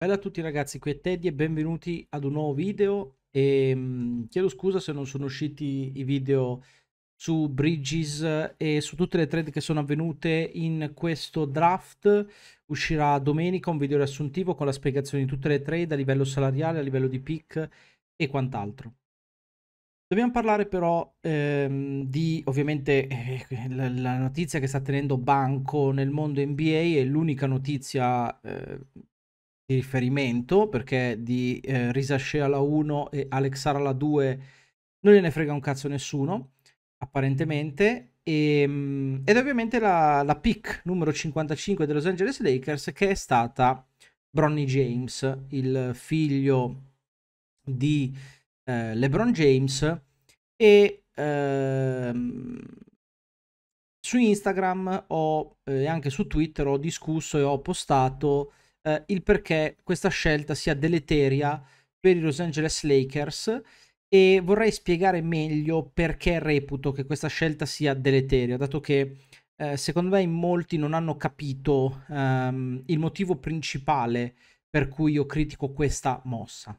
Bella a tutti ragazzi, qui è Teddy e benvenuti ad un nuovo video e, ehm, mh, chiedo scusa se non sono usciti i video su Bridges e su tutte le trade che sono avvenute in questo draft uscirà domenica un video riassuntivo con la spiegazione di tutte le trade a livello salariale, a livello di pick e quant'altro. Dobbiamo parlare però ehm, di ovviamente eh, la, la, notizia che sta tenendo banco nel mondo NBA, è l'unica notizia eh, di riferimento, perché di eh, Risa Shea alla 1 e Alexara la 2 non gliene frega un cazzo nessuno, apparentemente. E, ehm, ed ovviamente la, la pick numero 55 dei Los Angeles Lakers, che è stata Bronny James, il figlio di eh, LeBron James. E ehm, su Instagram eh, e eh, anche su Twitter ho discusso e ho postato eh, il perché questa scelta sia deleteria per i Los Angeles Lakers e vorrei spiegare meglio perché reputo che questa scelta sia deleteria, dato che eh, secondo me in molti non hanno capito ehm, il motivo principale per cui io critico questa mossa.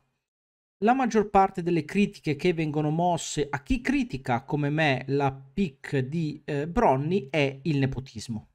La maggior parte delle critiche che vengono mosse a chi critica come me la pick di eh, Bronni è il nepotismo.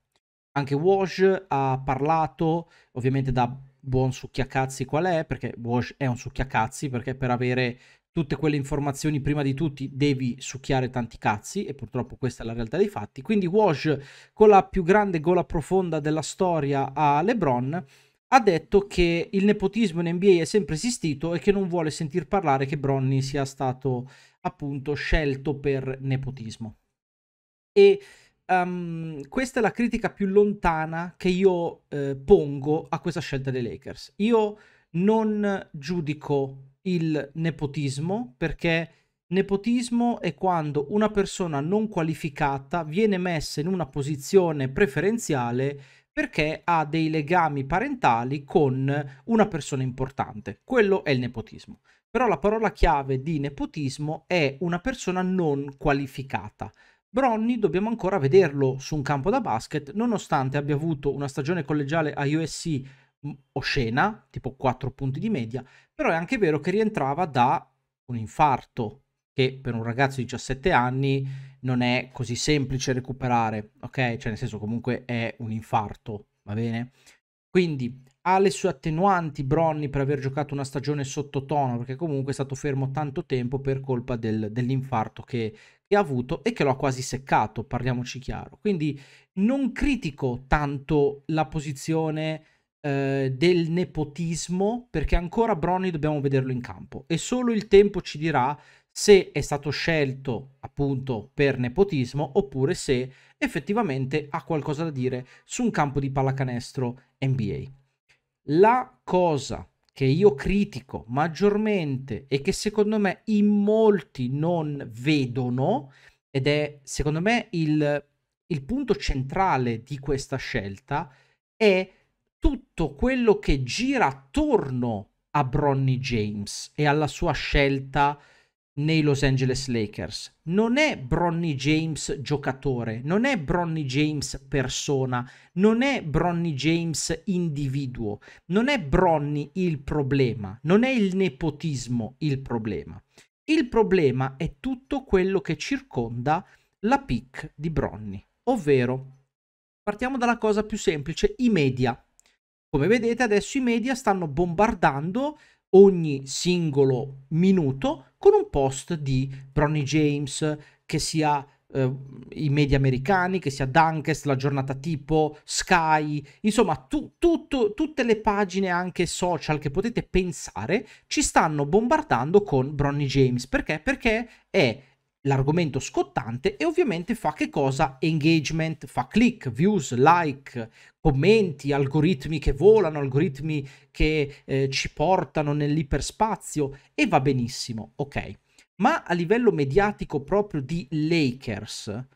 Anche Wash ha parlato, ovviamente da buon succhiacazzi qual è, perché Wash è un succhiacazzi, perché per avere tutte quelle informazioni prima di tutti devi succhiare tanti cazzi e purtroppo questa è la realtà dei fatti. Quindi Wash con la più grande gola profonda della storia a LeBron ha detto che il nepotismo in NBA è sempre esistito e che non vuole sentir parlare che Bronny sia stato appunto scelto per nepotismo. E um, questa è la critica più lontana che io eh, pongo a questa scelta dei Lakers. Io non giudico il nepotismo perché nepotismo è quando una persona non qualificata viene messa in una posizione preferenziale perché ha dei legami parentali con una persona importante. Quello è il nepotismo. Però la parola chiave di nepotismo è una persona non qualificata. Bronny dobbiamo ancora vederlo su un campo da basket, nonostante abbia avuto una stagione collegiale a USC mm, oscena, tipo 4 punti di media, però è anche vero che rientrava da un infarto, che per un ragazzo di 17 anni non è così semplice recuperare, ok? Cioè nel senso comunque è un infarto, va bene? Quindi ha le sue attenuanti Bronny per aver giocato una stagione sottotono, perché comunque è stato fermo tanto tempo per colpa del, dell'infarto che che ha avuto e che lo ha quasi seccato, parliamoci chiaro. Quindi non critico tanto la posizione eh, del nepotismo perché ancora Brony dobbiamo vederlo in campo e solo il tempo ci dirà se è stato scelto appunto per nepotismo oppure se effettivamente ha qualcosa da dire su un campo di pallacanestro NBA. La cosa che io critico maggiormente e che secondo me in molti non vedono ed è secondo me il, il punto centrale di questa scelta è tutto quello che gira attorno a Bronny James e alla sua scelta nei Los Angeles Lakers. Non è Bronny James giocatore, non è Bronny James persona, non è Bronny James individuo, non è Bronny il problema, non è il nepotismo il problema. Il problema è tutto quello che circonda la pick di Bronny, ovvero partiamo dalla cosa più semplice, i media. Come vedete adesso i media stanno bombardando ogni singolo minuto con un post di Bronny James che sia eh, i media americani, che sia Dunkest, la giornata tipo, Sky, insomma tu, tu, tutte le pagine anche social che potete pensare ci stanno bombardando con Bronny James. Perché? Perché è l'argomento scottante e ovviamente fa che cosa? Engagement, fa click, views, like, commenti, algoritmi che volano, algoritmi che eh, ci portano nell'iperspazio e va benissimo, ok. Ma a livello mediatico proprio di Lakers,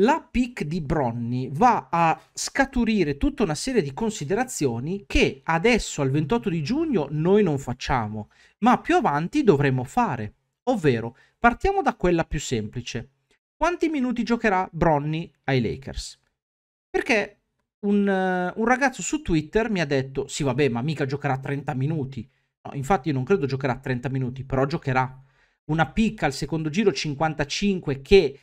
la pick di Bronny va a scaturire tutta una serie di considerazioni che adesso al 28 di giugno noi non facciamo, ma più avanti dovremo fare, ovvero Partiamo da quella più semplice. Quanti minuti giocherà Bronny ai Lakers? Perché un, eh, un ragazzo su Twitter mi ha detto, sì vabbè, ma mica giocherà 30 minuti. No, infatti io non credo giocherà 30 minuti, però giocherà. Una picca al secondo giro 55 che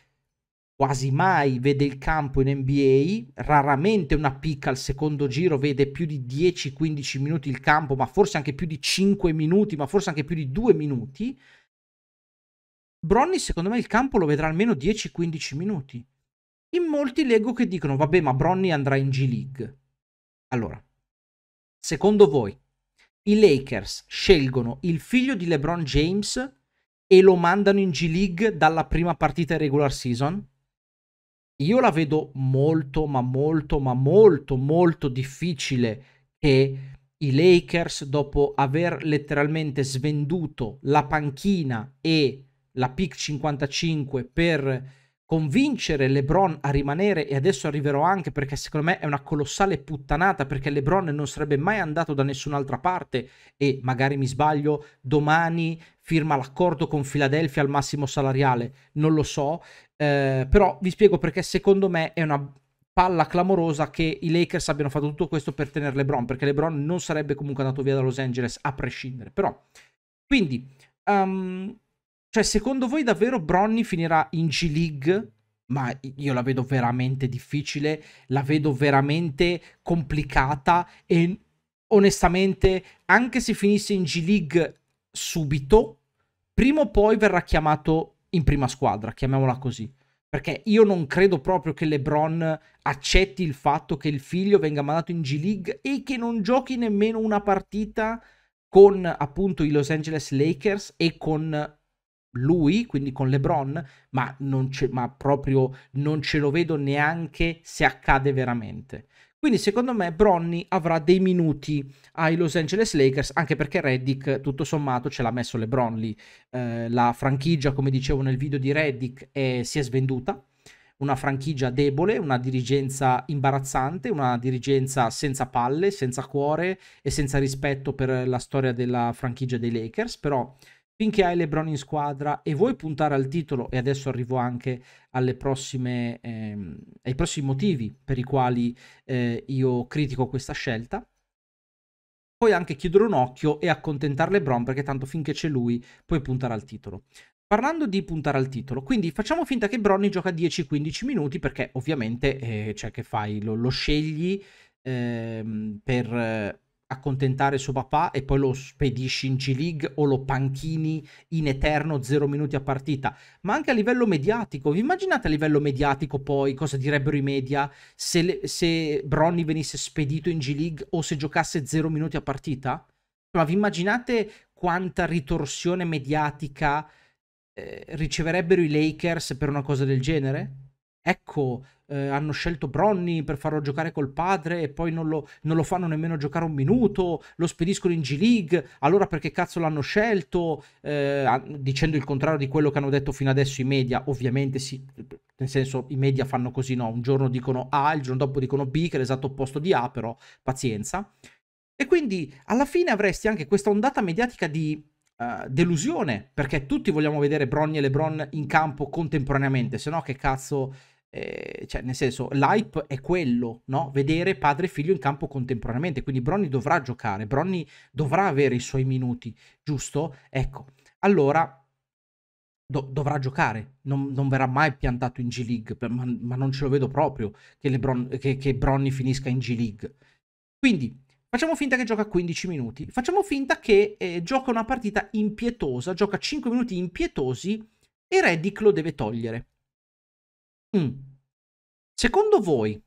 quasi mai vede il campo in NBA, raramente una picca al secondo giro vede più di 10-15 minuti il campo, ma forse anche più di 5 minuti, ma forse anche più di 2 minuti, Bronny secondo me il campo lo vedrà almeno 10-15 minuti. In molti leggo che dicono vabbè ma Bronny andrà in G League. Allora, secondo voi i Lakers scelgono il figlio di LeBron James e lo mandano in G League dalla prima partita in regular season? Io la vedo molto ma molto ma molto molto difficile che i Lakers dopo aver letteralmente svenduto la panchina e la pick 55 per convincere LeBron a rimanere e adesso arriverò anche perché secondo me è una colossale puttanata perché LeBron non sarebbe mai andato da nessun'altra parte e magari mi sbaglio domani firma l'accordo con Philadelphia al massimo salariale non lo so eh, però vi spiego perché secondo me è una palla clamorosa che i Lakers abbiano fatto tutto questo per tenere LeBron perché LeBron non sarebbe comunque andato via da Los Angeles a prescindere però quindi um, cioè, secondo voi davvero Bronny finirà in G League? Ma io la vedo veramente difficile, la vedo veramente complicata e onestamente, anche se finisse in G League subito, prima o poi verrà chiamato in prima squadra, chiamiamola così. Perché io non credo proprio che LeBron accetti il fatto che il figlio venga mandato in G League e che non giochi nemmeno una partita con appunto i Los Angeles Lakers e con lui, quindi con LeBron, ma, non ce, ma proprio non ce lo vedo neanche se accade veramente. Quindi secondo me Bronny avrà dei minuti ai Los Angeles Lakers, anche perché Reddick tutto sommato ce l'ha messo LeBron lì. Eh, la franchigia, come dicevo nel video di Reddick, è, si è svenduta. Una franchigia debole, una dirigenza imbarazzante, una dirigenza senza palle, senza cuore e senza rispetto per la storia della franchigia dei Lakers, però finché hai LeBron in squadra e vuoi puntare al titolo, e adesso arrivo anche alle prossime, ehm, ai prossimi motivi per i quali eh, io critico questa scelta, puoi anche chiudere un occhio e accontentare LeBron perché tanto finché c'è lui puoi puntare al titolo. Parlando di puntare al titolo, quindi facciamo finta che Bronny gioca 10-15 minuti perché ovviamente eh, cioè che fai, lo, lo scegli ehm, per accontentare suo papà e poi lo spedisci in G-League o lo panchini in eterno 0 minuti a partita, ma anche a livello mediatico. Vi immaginate a livello mediatico poi cosa direbbero i media se, le, se Bronny venisse spedito in G-League o se giocasse 0 minuti a partita? Ma vi immaginate quanta ritorsione mediatica eh, riceverebbero i Lakers per una cosa del genere? Ecco, eh, hanno scelto Bronny per farlo giocare col padre e poi non lo, non lo, fanno nemmeno giocare un minuto, lo spediscono in G-League, allora perché cazzo l'hanno scelto? Eh, dicendo il contrario di quello che hanno detto fino adesso i media, ovviamente sì, nel senso i media fanno così, no? Un giorno dicono A, il giorno dopo dicono B, che è l'esatto opposto di A, però pazienza. E quindi alla fine avresti anche questa ondata mediatica di Uh, delusione perché tutti vogliamo vedere Bronny e LeBron in campo contemporaneamente, se no che cazzo eh, cioè nel senso l'hype è quello, no? Vedere padre e figlio in campo contemporaneamente, quindi Bronni dovrà giocare, Bronni dovrà avere i suoi minuti, giusto? Ecco, allora do- dovrà giocare, non-, non, verrà mai piantato in G League, ma, ma non ce lo vedo proprio che, Lebron- che-, che Bronni finisca in G League. Quindi Facciamo finta che gioca 15 minuti. Facciamo finta che eh, gioca una partita impietosa, gioca 5 minuti impietosi e Reddick lo deve togliere. Mh. Mm. Secondo voi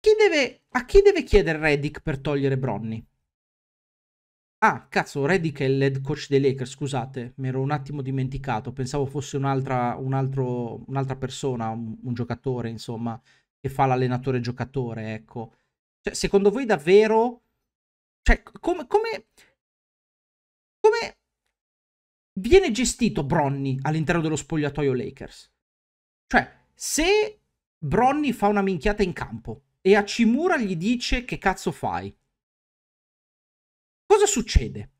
chi deve, a chi deve chiedere Reddick per togliere Bronny? Ah, cazzo, Reddick è il head coach dei Lakers, scusate, mi ero un attimo dimenticato, pensavo fosse un'altra, un altro, un'altra persona, un, un, giocatore, insomma, che fa l'allenatore giocatore, ecco. Cioè, secondo voi davvero... Cioè, come... come... come viene gestito Bronny all'interno dello spogliatoio Lakers? Cioè, se Bronny fa una minchiata in campo e a Cimura gli dice che cazzo fai, cosa succede?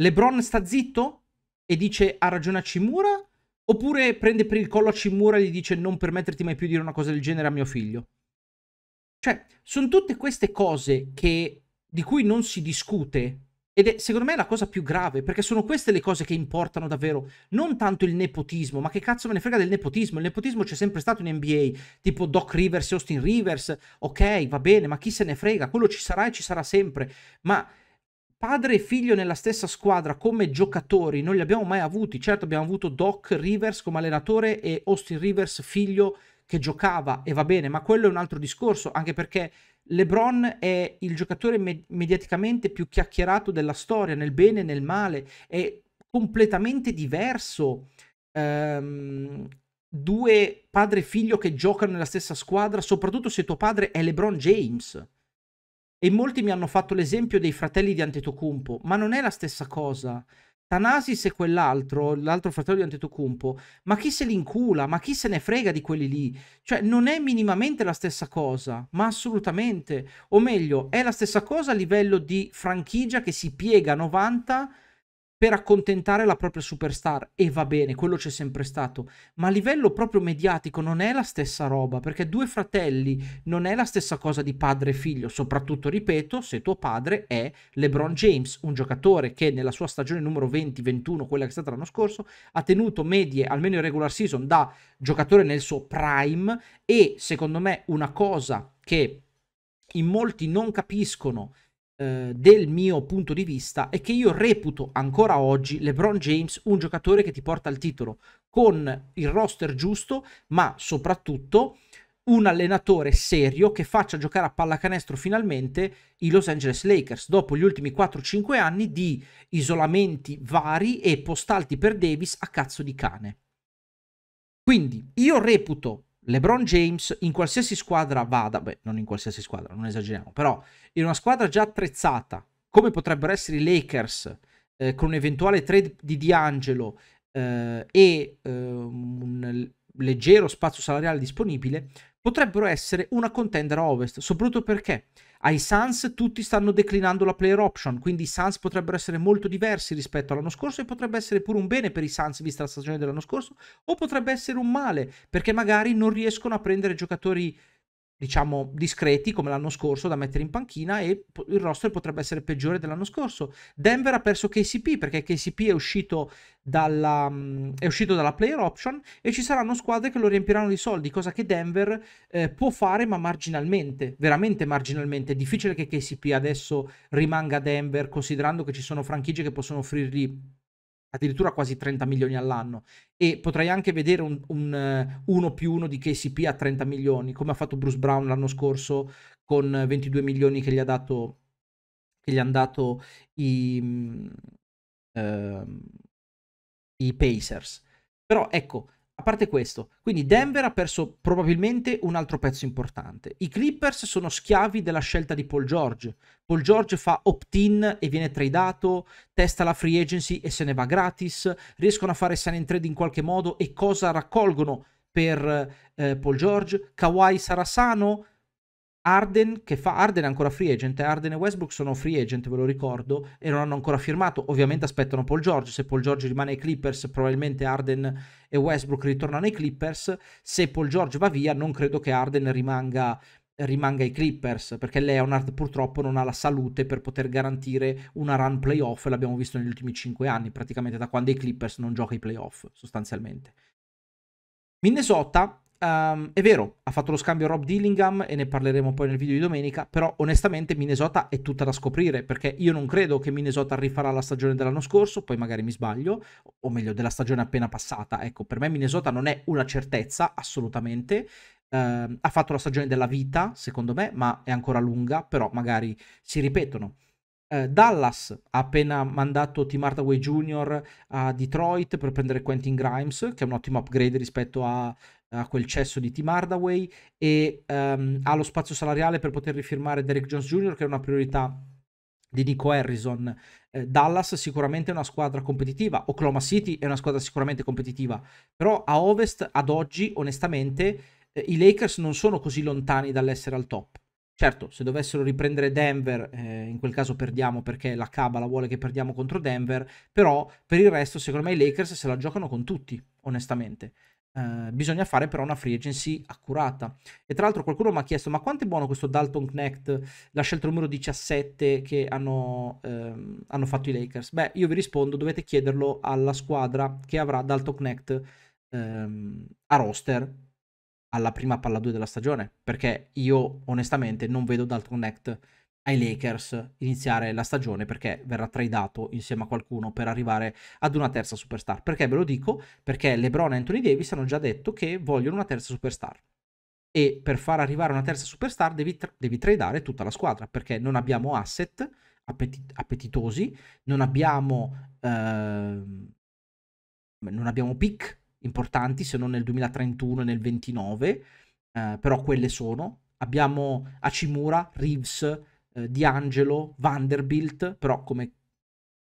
LeBron sta zitto e dice ha ragione a Cimura? Oppure prende per il collo a Cimura e gli dice non permetterti mai più di dire una cosa del genere a mio figlio? Cioè, sono tutte queste cose che, di cui non si discute ed è secondo me la cosa più grave, perché sono queste le cose che importano davvero, non tanto il nepotismo, ma che cazzo me ne frega del nepotismo? Il nepotismo c'è sempre stato in NBA, tipo Doc Rivers e Austin Rivers, ok, va bene, ma chi se ne frega? Quello ci sarà e ci sarà sempre, ma padre e figlio nella stessa squadra come giocatori non li abbiamo mai avuti. Certo abbiamo avuto Doc Rivers come allenatore e Austin Rivers figlio che giocava e va bene, ma quello è un altro discorso, anche perché LeBron è il giocatore me- mediaticamente più chiacchierato della storia, nel bene e nel male, è completamente diverso. Um, due padre e figlio che giocano nella stessa squadra, soprattutto se tuo padre è LeBron James. E molti mi hanno fatto l'esempio dei fratelli di Antetokounmpo, ma non è la stessa cosa. Thanasis e quell'altro, l'altro fratello di Antetokounmpo, ma chi se li incula? Ma chi se ne frega di quelli lì? Cioè, non è minimamente la stessa cosa, ma assolutamente. O meglio, è la stessa cosa a livello di franchigia che si piega a 90 per accontentare la propria superstar e va bene, quello c'è sempre stato, ma a livello proprio mediatico non è la stessa roba, perché due fratelli non è la stessa cosa di padre e figlio, soprattutto ripeto, se tuo padre è LeBron James, un giocatore che nella sua stagione numero 20-21, quella che è stata l'anno scorso, ha tenuto medie almeno in regular season da giocatore nel suo prime e secondo me una cosa che in molti non capiscono eh, del mio punto di vista è che io reputo ancora oggi LeBron James un giocatore che ti porta al titolo con il roster giusto, ma soprattutto un allenatore serio che faccia giocare a pallacanestro finalmente i Los Angeles Lakers dopo gli ultimi 4-5 anni di isolamenti vari e postalti per Davis a cazzo di cane. Quindi io reputo LeBron James in qualsiasi squadra vada, beh, non in qualsiasi squadra, non esageriamo, però in una squadra già attrezzata, come potrebbero essere i Lakers, eh, con un eventuale trade di D'Angelo eh, e eh, un leggero spazio salariale disponibile, potrebbero essere una contender a ovest, soprattutto perché ai Suns tutti stanno declinando la player option, quindi i Suns potrebbero essere molto diversi rispetto all'anno scorso e potrebbe essere pure un bene per i Suns vista la stagione dell'anno scorso o potrebbe essere un male perché magari non riescono a prendere giocatori diciamo, discreti come l'anno scorso da mettere in panchina e il roster potrebbe essere peggiore dell'anno scorso. Denver ha perso KCP perché KCP è uscito dalla, è uscito dalla player option e ci saranno squadre che lo riempiranno di soldi, cosa che Denver eh, può fare ma marginalmente, veramente marginalmente. È difficile che KCP adesso rimanga a Denver considerando che ci sono franchigie che possono offrirgli addirittura quasi 30 milioni all'anno e potrei anche vedere un, un 1 eh, più 1 di KCP a 30 milioni come ha fatto Bruce Brown l'anno scorso con 22 milioni che gli ha dato che gli hanno dato i, uh, i Pacers però ecco a parte questo, quindi Denver ha perso probabilmente un altro pezzo importante. I Clippers sono schiavi della scelta di Paul George. Paul George fa opt-in e viene tradato, testa la free agency e se ne va gratis, riescono a fare sign and trade in qualche modo e cosa raccolgono per eh, Paul George? Kawhi sarà sano? Arden, che fa Arden è ancora free agent, eh? Arden e Westbrook sono free agent, ve lo ricordo, e non hanno ancora firmato. Ovviamente aspettano Paul George, se Paul George rimane ai Clippers, probabilmente Arden e Westbrook ritornano ai Clippers, se Paul George va via non credo che Arden rimanga rimanga ai Clippers perché Leonard purtroppo non ha la salute per poter garantire una run playoff l'abbiamo visto negli ultimi 5 anni praticamente da quando i Clippers non gioca i playoff sostanzialmente Minnesota Um, è vero, ha fatto lo scambio Rob Dillingham e ne parleremo poi nel video di domenica, però onestamente Minnesota è tutta da scoprire perché io non credo che Minnesota rifarà la stagione dell'anno scorso, poi magari mi sbaglio, o meglio della stagione appena passata. Ecco, per me Minnesota non è una certezza assolutamente, Uh, ha fatto la stagione della vita, secondo me, ma è ancora lunga, però magari si ripetono. Eh, Dallas ha appena mandato Tim Hardaway Jr. a Detroit per prendere Quentin Grimes, che è un ottimo upgrade rispetto a, a quel cesso di Tim Hardaway, e um, ha lo spazio salariale per poter rifirmare Derek Jones Jr., che è una priorità di Nico Harrison. Eh, Dallas sicuramente è una squadra competitiva, Oklahoma City è una squadra sicuramente competitiva, però a ovest ad oggi onestamente eh, i Lakers non sono così lontani dall'essere al top. Certo, se dovessero riprendere Denver, eh, in quel caso perdiamo perché la cabala vuole che perdiamo contro Denver, però per il resto secondo me i Lakers se la giocano con tutti, onestamente. Eh, bisogna fare però una free agency accurata. E tra l'altro qualcuno mi ha chiesto, ma quanto è buono questo Dalton Connect, la scelta numero 17 che hanno, ehm, hanno fatto i Lakers? Beh, io vi rispondo, dovete chiederlo alla squadra che avrà Dalton Connect ehm, a roster alla prima palla 2 della stagione, perché io onestamente non vedo Dalton Connect ai Lakers iniziare la stagione perché verrà tradato insieme a qualcuno per arrivare ad una terza superstar. Perché ve lo dico? Perché LeBron e Anthony Davis hanno già detto che vogliono una terza superstar. E per far arrivare una terza superstar devi, tra- devi tradare tutta la squadra perché non abbiamo asset appetit- appetitosi, non abbiamo, eh, non abbiamo pick importanti, se non nel 2031 e nel 29, eh, però quelle sono. Abbiamo Acimura, Reeves, eh, D'Angelo, Vanderbilt, però come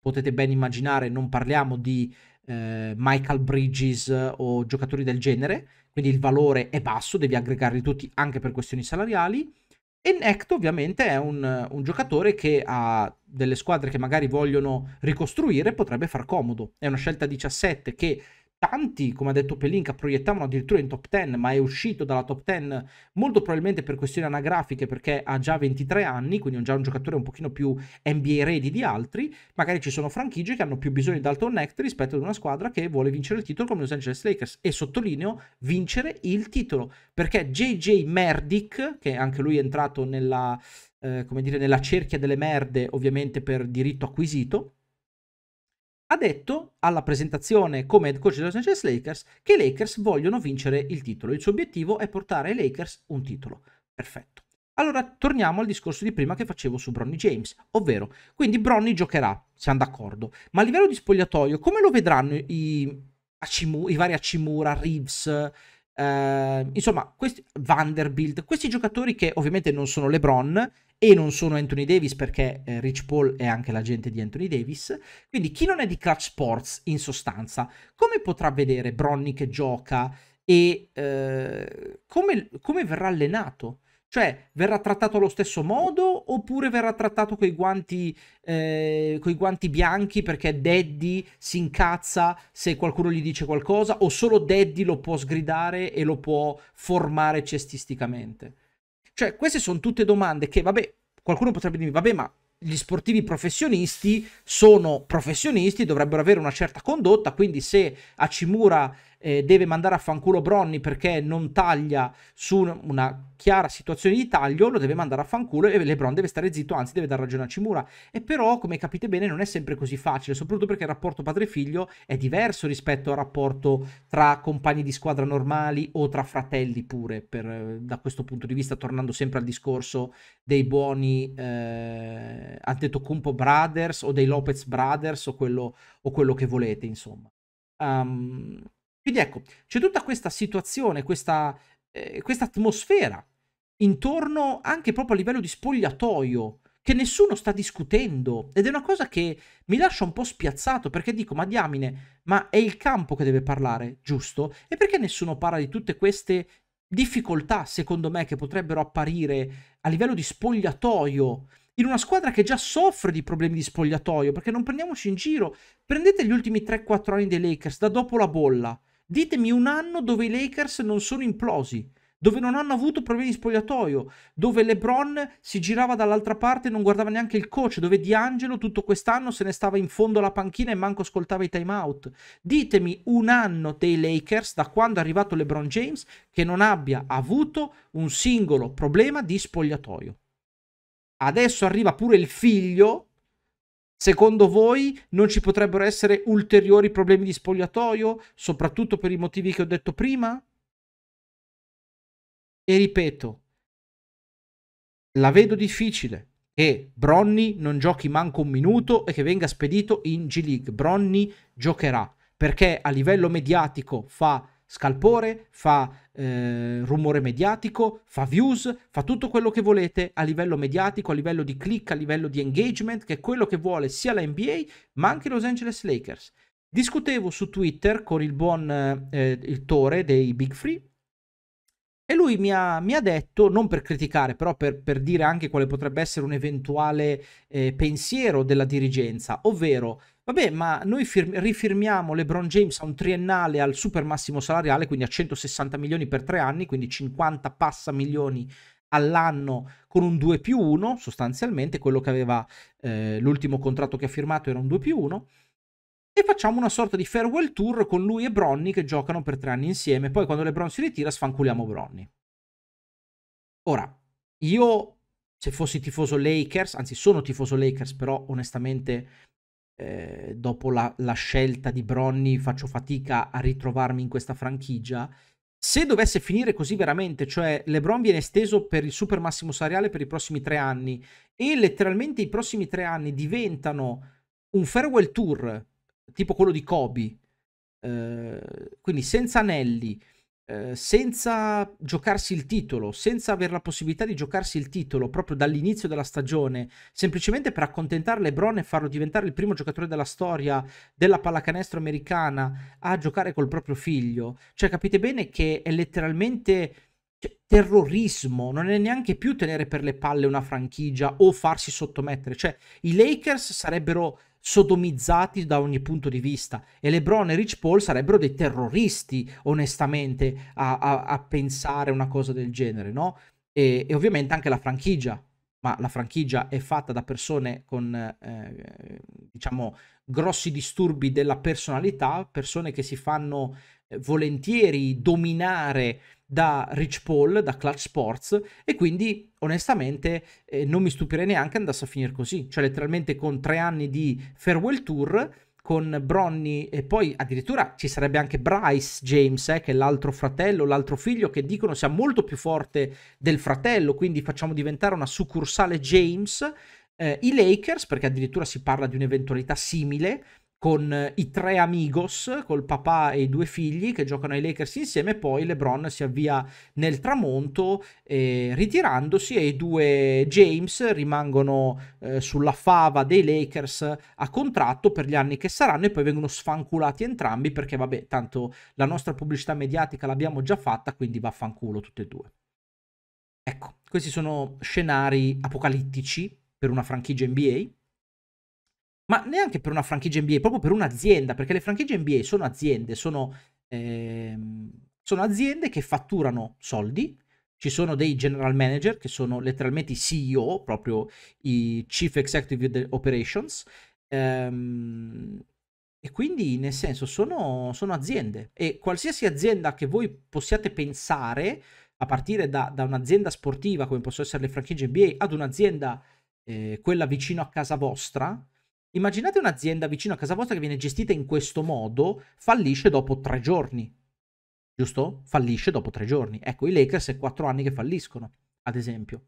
potete ben immaginare non parliamo di eh, Michael Bridges eh, o giocatori del genere, quindi il valore è basso, devi aggregarli tutti anche per questioni salariali. E Necto ovviamente è un, un, giocatore che ha delle squadre che magari vogliono ricostruire potrebbe far comodo. È una scelta 17 che tanti, come ha detto Pelinka, proiettavano addirittura in top 10, ma è uscito dalla top 10 molto probabilmente per questioni anagrafiche, perché ha già 23 anni, quindi è già un giocatore un pochino più NBA ready di altri. Magari ci sono franchigie che hanno più bisogno di Dalton Next rispetto ad una squadra che vuole vincere il titolo come Los Angeles Lakers. E sottolineo, vincere il titolo, perché JJ Merdick, che anche lui è entrato nella, eh, come dire, nella cerchia delle merde, ovviamente per diritto acquisito, ha detto alla presentazione come head coach dei Los Angeles Lakers che i Lakers vogliono vincere il titolo. Il suo obiettivo è portare ai Lakers un titolo. Perfetto. Allora torniamo al discorso di prima che facevo su Bronny James, ovvero, quindi Bronny giocherà, siamo d'accordo, ma a livello di spogliatoio come lo vedranno i, Acimu, i vari Acimura, Reeves, Ehm, insomma, questi, Vanderbilt, questi giocatori che ovviamente non sono LeBron e non sono Anthony Davis perché eh, Rich Paul è anche l'agente di Anthony Davis, quindi chi non è di Clutch Sports in sostanza, come potrà vedere Bronny che gioca e eh, come, come verrà allenato? Cioè, verrà trattato allo stesso modo oppure verrà trattato coi guanti, eh, guanti bianchi perché Daddy si incazza se qualcuno gli dice qualcosa o solo Daddy lo può sgridare e lo può formare cestisticamente? Cioè, queste sono tutte domande che, vabbè, qualcuno potrebbe dirmi, vabbè, ma gli sportivi professionisti sono professionisti, dovrebbero avere una certa condotta, quindi se Acimura eh, deve mandare a fanculo Bronny perché non taglia su una chiara situazione di taglio, lo deve mandare a fanculo e LeBron deve stare zitto, anzi deve dare ragione a Cimura. E però, come capite bene, non è sempre così facile, soprattutto perché il rapporto padre-figlio è diverso rispetto al rapporto tra compagni di squadra normali o tra fratelli pure, per, eh, da questo punto di vista, tornando sempre al discorso dei buoni eh, Antetokounmpo Brothers o dei Lopez Brothers o quello, o quello che volete, insomma. Um, quindi ecco, c'è tutta questa situazione, questa eh, atmosfera intorno anche proprio a livello di spogliatoio che nessuno sta discutendo ed è una cosa che mi lascia un po' spiazzato perché dico ma diamine, ma è il campo che deve parlare, giusto? E perché nessuno parla di tutte queste difficoltà, secondo me, che potrebbero apparire a livello di spogliatoio in una squadra che già soffre di problemi di spogliatoio, perché non prendiamoci in giro, prendete gli ultimi 3-4 anni dei Lakers da dopo la bolla. Ditemi un anno dove i Lakers non sono implosi, dove non hanno avuto problemi di spogliatoio, dove LeBron si girava dall'altra parte e non guardava neanche il coach, dove D'Angelo tutto quest'anno se ne stava in fondo alla panchina e manco ascoltava i time out. Ditemi un anno dei Lakers da quando è arrivato LeBron James che non abbia avuto un singolo problema di spogliatoio. Adesso arriva pure il figlio Secondo voi non ci potrebbero essere ulteriori problemi di spogliatoio, soprattutto per i motivi che ho detto prima? E ripeto, la vedo difficile che Bronny non giochi manco un minuto e che venga spedito in G League. Bronny giocherà perché a livello mediatico fa scalpore, fa eh, rumore mediatico, fa views, fa tutto quello che volete a livello mediatico, a livello di click, a livello di engagement, che è quello che vuole sia la NBA ma anche i Los Angeles Lakers. Discutevo su Twitter con il buon eh, il Tore dei Big Free e lui mi ha, mi ha, detto, non per criticare, però per, per, dire anche quale potrebbe essere un eventuale eh, pensiero della dirigenza, ovvero Vabbè, ma noi firmi- rifirmiamo LeBron James a un triennale al super massimo salariale, quindi a 160 milioni per tre anni, quindi 50 passa milioni all'anno con un 2 più 1, sostanzialmente quello che aveva eh, l'ultimo contratto che ha firmato era un 2 più 1. E facciamo una sorta di farewell tour con lui e Bronny che giocano per tre anni insieme. Poi quando LeBron si ritira, sfanculiamo Bronny. Ora, io se fossi tifoso Lakers, anzi sono tifoso Lakers, però onestamente eh, dopo la, la, scelta di Bronny faccio fatica a ritrovarmi in questa franchigia. Se dovesse finire così veramente, cioè LeBron viene esteso per il super massimo salariale per i prossimi tre anni e letteralmente i prossimi tre anni diventano un farewell tour tipo quello di Kobe, eh, quindi senza anelli, eh, senza giocarsi il titolo, senza avere la possibilità di giocarsi il titolo proprio dall'inizio della stagione, semplicemente per accontentare LeBron e farlo diventare il primo giocatore della storia della pallacanestro americana a giocare col proprio figlio. Cioè, capite bene che è letteralmente cioè, terrorismo, non è neanche più tenere per le palle una franchigia o farsi sottomettere. Cioè, i Lakers sarebbero sodomizzati da ogni punto di vista e LeBron e Rich Paul sarebbero dei terroristi onestamente a, a, a pensare una cosa del genere, no? E, e, ovviamente anche la franchigia, ma la franchigia è fatta da persone con, eh, diciamo, grossi disturbi della personalità, persone che si fanno eh, volentieri dominare da Rich Paul, da Clutch Sports e quindi onestamente eh, non mi stupirei neanche andasse a finire così, cioè letteralmente con tre anni di farewell tour con Bronny e poi addirittura ci sarebbe anche Bryce James, eh, che è l'altro fratello, l'altro figlio, che dicono sia molto più forte del fratello, quindi facciamo diventare una succursale James. Eh, I Lakers, perché addirittura si parla di un'eventualità simile, con eh, i tre amigos, col papà e i due figli che giocano ai Lakers insieme. Poi LeBron si avvia nel tramonto eh, ritirandosi e i due James rimangono eh, sulla fava dei Lakers a contratto per gli anni che saranno e poi vengono sfanculati entrambi perché vabbè, tanto la nostra pubblicità mediatica l'abbiamo già fatta, quindi vaffanculo tutti e due. Ecco, questi sono scenari apocalittici per una franchigia NBA ma neanche per una franchigia NBA, proprio per un'azienda, perché le franchigie NBA sono aziende, sono, ehm, sono aziende che fatturano soldi, ci sono dei general manager che sono letteralmente i CEO, proprio i chief executive operations, ehm, e quindi nel senso sono, sono, aziende e qualsiasi azienda che voi possiate pensare, a partire da, da un'azienda sportiva come possono essere le franchigie NBA, ad un'azienda, eh, quella vicino a casa vostra, Immaginate un'azienda vicino a casa vostra che viene gestita in questo modo, fallisce dopo tre giorni. Giusto? Fallisce dopo tre giorni. Ecco, i Lakers è quattro anni che falliscono, ad esempio.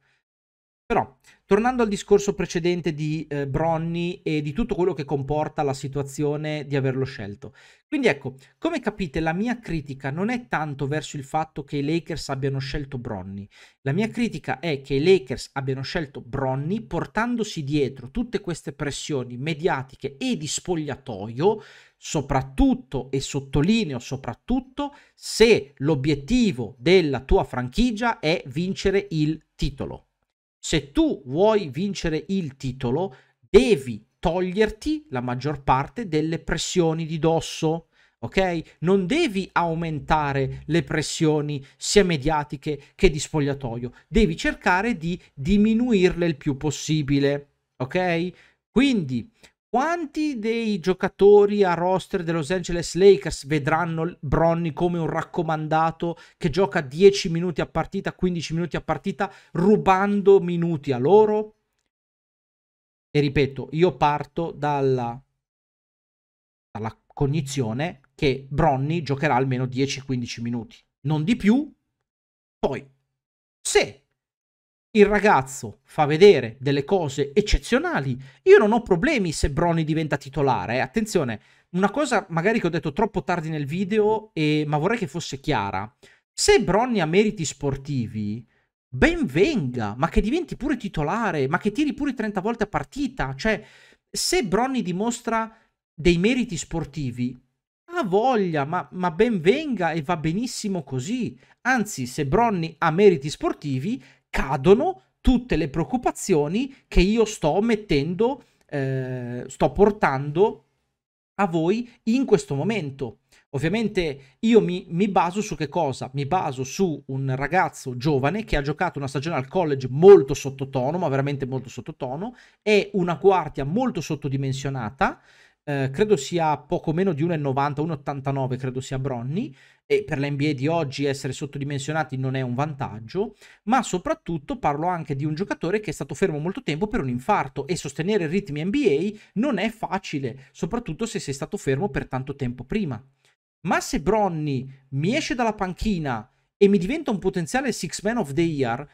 Però, tornando al discorso precedente di eh, Bronni e di tutto quello che comporta la situazione di averlo scelto. Quindi ecco, come capite, la mia critica non è tanto verso il fatto che i Lakers abbiano scelto Bronny. La mia critica è che i Lakers abbiano scelto Bronny portandosi dietro tutte queste pressioni mediatiche e di spogliatoio, soprattutto, e sottolineo soprattutto, se l'obiettivo della tua franchigia è vincere il titolo. Se tu vuoi vincere il titolo, devi toglierti la maggior parte delle pressioni di dosso. Ok? Non devi aumentare le pressioni sia mediatiche che di spogliatoio, devi cercare di diminuirle il più possibile. Ok? Quindi quanti dei giocatori a roster dei Los Angeles Lakers vedranno Bronny come un raccomandato che gioca 10 minuti a partita, 15 minuti a partita, rubando minuti a loro? E ripeto, io parto dalla, dalla cognizione che Bronny giocherà almeno 10-15 minuti, non di più. Poi, se il ragazzo fa vedere delle cose eccezionali. Io non ho problemi se Brony diventa titolare. Eh. Attenzione, una cosa magari che ho detto troppo tardi nel video, e... ma vorrei che fosse chiara. Se Brony ha meriti sportivi, ben venga, ma che diventi pure titolare, ma che tiri pure 30 volte a partita. Cioè, se Brony dimostra dei meriti sportivi, ha voglia, ma, ma ben venga e va benissimo così. Anzi, se Brony ha meriti sportivi, cadono tutte le preoccupazioni che io sto mettendo, eh, sto portando a voi in questo momento. Ovviamente io mi, mi, baso su che cosa? Mi baso su un ragazzo giovane che ha giocato una stagione al college molto sottotono, ma veramente molto sottotono, è una guardia molto sottodimensionata, eh, credo sia poco meno di 1,90, 1,89 credo sia Bronny, e per l'NBA di oggi essere sottodimensionati non è un vantaggio, ma soprattutto parlo anche di un giocatore che è stato fermo molto tempo per un infarto e sostenere ritmi NBA non è facile, soprattutto se sei stato fermo per tanto tempo prima. Ma se Bronny mi esce dalla panchina e mi diventa un potenziale Six Man of the Year,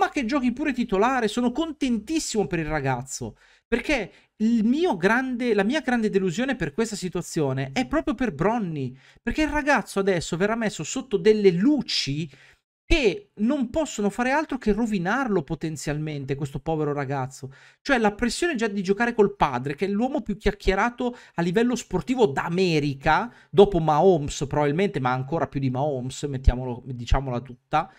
ma che giochi pure titolare, sono contentissimo per il ragazzo, perché grande, la mia grande delusione per questa situazione è proprio per Bronny, perché il ragazzo adesso verrà messo sotto delle luci che non possono fare altro che rovinarlo potenzialmente, questo povero ragazzo. Cioè la pressione già di giocare col padre, che è l'uomo più chiacchierato a livello sportivo d'America, dopo Mahomes probabilmente, ma ancora più di Mahomes, diciamola tutta.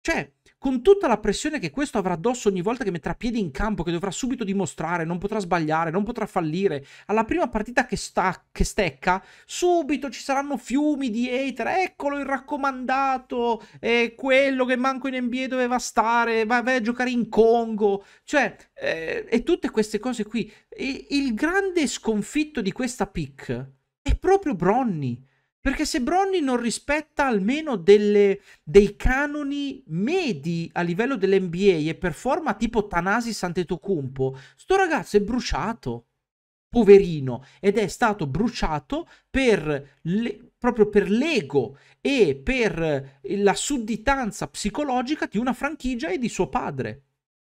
Cioè, con tutta la pressione che questo avrà addosso ogni volta che metterà piedi in campo, che dovrà subito dimostrare, non potrà sbagliare, non potrà fallire, alla prima partita che, sta, che stecca, subito ci saranno fiumi di hater, eccolo il raccomandato, è quello che manco in NBA doveva stare, vai, vai a giocare in Congo, cioè, eh, e tutte queste cose qui. E, il grande sconfitto di questa pick è proprio Bronny perché se Bronny non rispetta almeno delle, dei canoni medi a livello dell'NBA e performa tipo Tanasi Santetocumpo, sto ragazzo è bruciato, poverino, ed è stato bruciato per le, proprio per l'ego e per la sudditanza psicologica di una franchigia e di suo padre.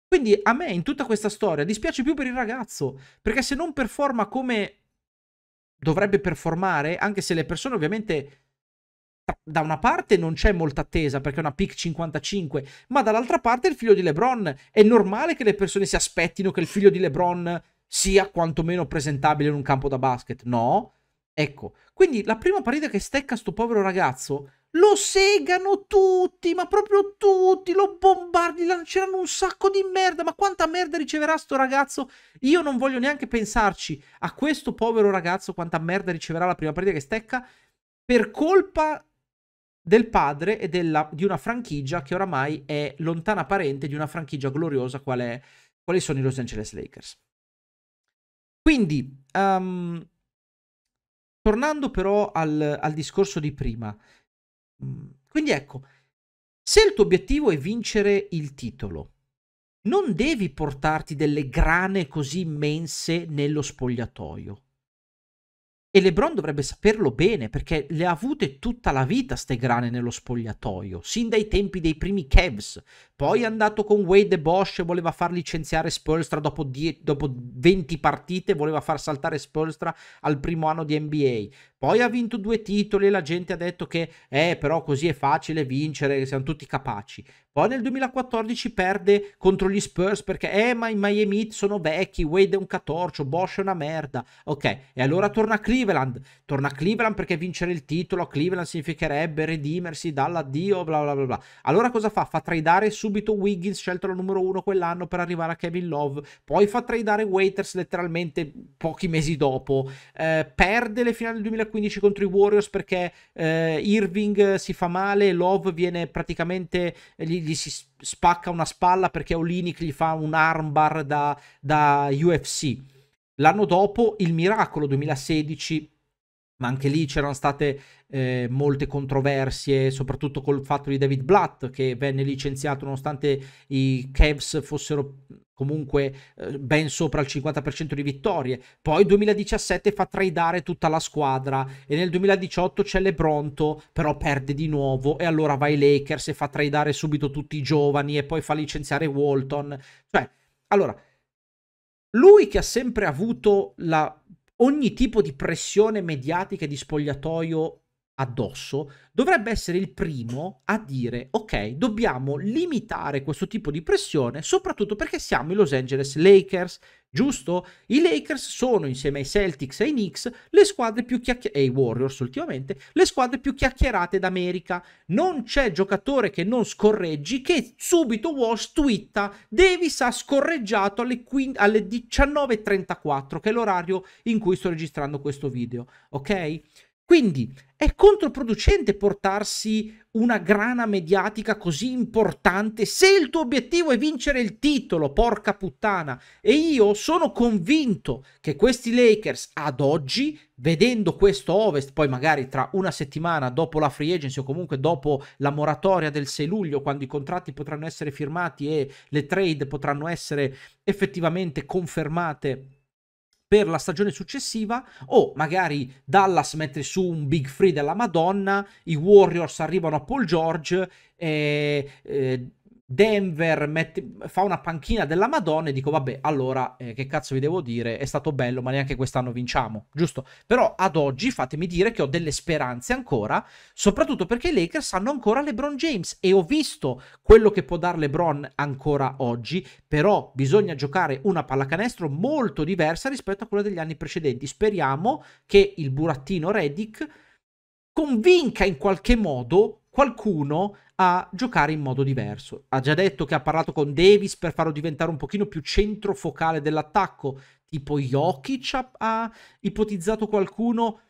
Quindi a me in tutta questa storia dispiace più per il ragazzo, perché se non performa come dovrebbe performare, anche se le persone ovviamente da una parte non c'è molta attesa perché è una pick 55, ma dall'altra parte è il figlio di LeBron. È normale che le persone si aspettino che il figlio di LeBron sia quantomeno presentabile in un campo da basket, no? Ecco, quindi la prima partita che stecca sto povero ragazzo lo segano tutti, ma proprio tutti, lo bombardi, lanceranno un sacco di merda, ma quanta merda riceverà sto ragazzo? Io non voglio neanche pensarci a questo povero ragazzo quanta merda riceverà la prima partita che stecca per colpa del padre e della, di una franchigia che oramai è lontana parente di una franchigia gloriosa qual è, quali sono i Los Angeles Lakers. Quindi, um, tornando però al, al discorso di prima, Mm. Quindi ecco, se il tuo obiettivo è vincere il titolo, non devi portarti delle grane così immense nello spogliatoio. E Lebron dovrebbe saperlo bene perché le ha avute tutta la vita ste grane nello spogliatoio, sin dai tempi dei primi Cavs. Poi è andato con Wade e Bosch e voleva far licenziare Spolstra dopo, die- dopo 20 partite, voleva far saltare Spolstra al primo anno di NBA. Poi ha vinto due titoli e la gente ha detto che eh, però così è facile vincere, siamo tutti capaci. Poi nel 2014 perde contro gli Spurs perché eh ma i Miami Heat sono vecchi, Wade è un catorcio, Bosch è una merda. Ok, e allora torna a Cleveland. Torna a Cleveland perché vincere il titolo a Cleveland significherebbe redimersi dall'addio, bla bla bla bla. Allora cosa fa? Fa tradare subito Wiggins, scelto la numero uno quell'anno per arrivare a Kevin Love. Poi fa tradare Waiters letteralmente pochi mesi dopo. Eh, perde le finali del 2014 15 contro i Warriors perché eh, Irving eh, si fa male, Love viene praticamente, eh, gli, gli si spacca una spalla perché Olinic gli fa un armbar da, da UFC. L'anno dopo il miracolo 2016 ma anche lì c'erano state eh, molte controversie, soprattutto col fatto di David Blatt che venne licenziato nonostante i Cavs fossero comunque eh, ben sopra il 50% di vittorie. Poi 2017 fa tradare tutta la squadra e nel 2018 c'è Lebronto, però perde di nuovo e allora va ai Lakers e fa tradare subito tutti i giovani e poi fa licenziare Walton. Cioè, allora, lui che ha sempre avuto la ogni tipo di pressione mediatica e di spogliatoio addosso, dovrebbe essere il primo a dire ok, dobbiamo limitare questo tipo di pressione, soprattutto perché siamo i Los Angeles Lakers, giusto? I Lakers sono insieme ai Celtics e ai Knicks le squadre più chiacchierate, e i Warriors ultimamente, le squadre più chiacchierate d'America. Non c'è giocatore che non scorreggi che subito Walsh twitta Davis ha scorreggiato alle, 15- alle 19.34, che è l'orario in cui sto registrando questo video, ok? Quindi è controproducente portarsi una grana mediatica così importante se il tuo obiettivo è vincere il titolo, porca puttana. E io sono convinto che questi Lakers ad oggi, vedendo questo Ovest, poi magari tra una settimana dopo la free agency o comunque dopo la moratoria del 6 luglio, quando i contratti potranno essere firmati e le trade potranno essere effettivamente confermate per la stagione successiva o magari Dallas mette su un big free della Madonna, i Warriors arrivano a Paul George, eh, eh, Denver mette, fa una panchina della Madonna e dico vabbè allora eh, che cazzo vi devo dire è stato bello ma neanche quest'anno vinciamo giusto però ad oggi fatemi dire che ho delle speranze ancora soprattutto perché i Lakers hanno ancora LeBron James e ho visto quello che può dare LeBron ancora oggi però bisogna giocare una pallacanestro molto diversa rispetto a quella degli anni precedenti speriamo che il burattino Reddick convinca in qualche modo qualcuno a giocare in modo diverso. Ha già detto che ha parlato con Davis per farlo diventare un pochino più centrofocale dell'attacco, tipo Jokic ha, ha ipotizzato qualcuno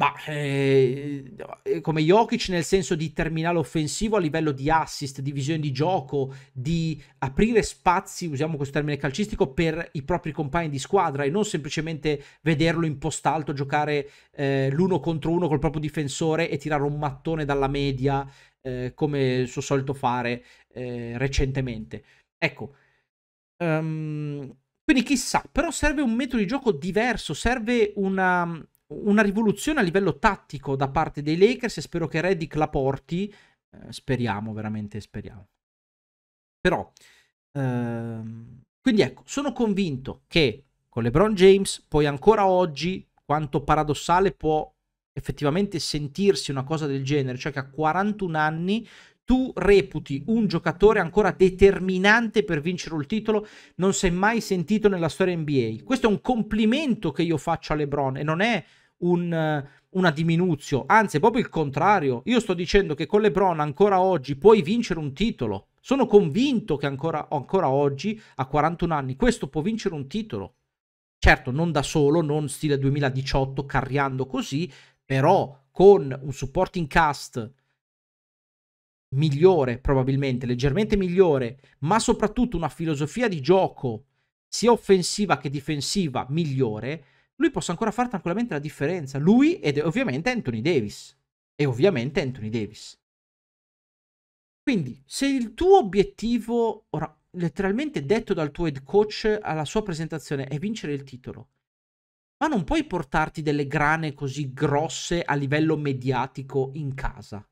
ma eh, eh, come Jokic nel senso di terminale offensivo a livello di assist, di visione di gioco, di aprire spazi, usiamo questo termine calcistico, per i propri compagni di squadra e non semplicemente vederlo in postalto giocare eh, l'uno contro uno col proprio difensore e tirare un mattone dalla media eh, come suo solito fare eh, recentemente. Ecco, um, quindi chissà, però serve un metodo di gioco diverso, serve una, una rivoluzione a livello tattico da parte dei Lakers e spero che Reddick la porti, eh, speriamo, veramente speriamo. Però, ehm, quindi ecco, sono convinto che con LeBron James, poi ancora oggi, quanto paradossale può effettivamente sentirsi una cosa del genere, cioè che a 41 anni tu reputi un giocatore ancora determinante per vincere un titolo, non si è mai sentito nella storia NBA. Questo è un complimento che io faccio a LeBron e non è un, una diminuzione, anzi è proprio il contrario. Io sto dicendo che con LeBron ancora oggi puoi vincere un titolo. Sono convinto che ancora, ancora oggi, a 41 anni, questo può vincere un titolo. Certo, non da solo, non stile 2018 carriando così, però con un supporting cast migliore probabilmente, leggermente migliore, ma soprattutto una filosofia di gioco sia offensiva che difensiva migliore, lui possa ancora fare tranquillamente la differenza. Lui ed ovviamente Anthony Davis. E ovviamente Anthony Davis. Quindi, se il tuo obiettivo, ora, letteralmente detto dal tuo head coach alla sua presentazione, è vincere il titolo, ma non puoi portarti delle grane così grosse a livello mediatico in casa.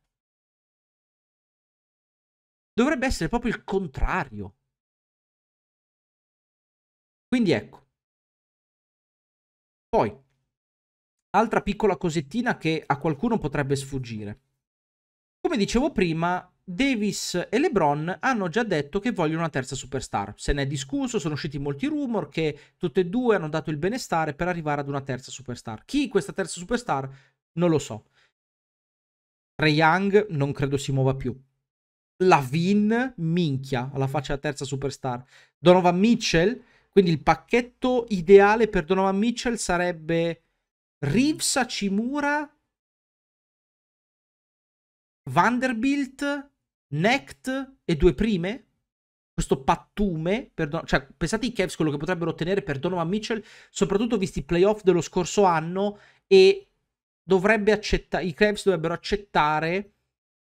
Dovrebbe essere proprio il contrario. Quindi ecco. Poi, altra piccola cosettina che a qualcuno potrebbe sfuggire. Come dicevo prima, Davis e LeBron hanno già detto che vogliono una terza superstar. Se ne è discusso, sono usciti molti rumor che tutte e due hanno dato il benestare per arrivare ad una terza superstar. Chi questa terza superstar non lo so. Trae Young non credo si muova più. Lavin, minchia, alla faccia della terza superstar. Donovan Mitchell, quindi il pacchetto ideale per Donovan Mitchell sarebbe Reeves, Cimura, Vanderbilt Nect e due prime? Questo pattume, Don- cioè, pensate i Cavs quello che potrebbero ottenere per Donovan Mitchell, soprattutto visti i playoff dello scorso anno e dovrebbe accettare, i Cavs dovrebbero accettare